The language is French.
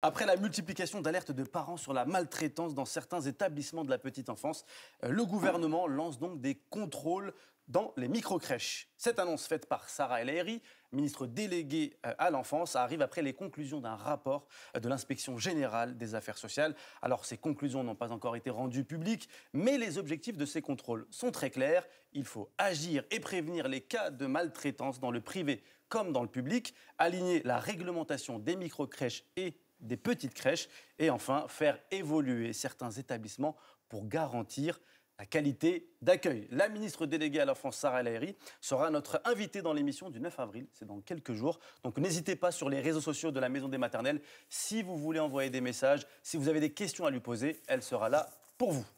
Après la multiplication d'alertes de parents sur la maltraitance dans certains établissements de la petite enfance, euh, le gouvernement lance donc des contrôles dans les micro-crèches. Cette annonce faite par Sarah El ministre déléguée euh, à l'enfance, arrive après les conclusions d'un rapport euh, de l'inspection générale des affaires sociales. Alors ces conclusions n'ont pas encore été rendues publiques, mais les objectifs de ces contrôles sont très clairs. Il faut agir et prévenir les cas de maltraitance dans le privé comme dans le public, aligner la réglementation des micro-crèches et des petites crèches et enfin faire évoluer certains établissements pour garantir la qualité d'accueil. La ministre déléguée à l'enfance Sarah Lahiri, sera notre invitée dans l'émission du 9 avril, c'est dans quelques jours. Donc n'hésitez pas sur les réseaux sociaux de la Maison des Maternelles si vous voulez envoyer des messages, si vous avez des questions à lui poser, elle sera là pour vous.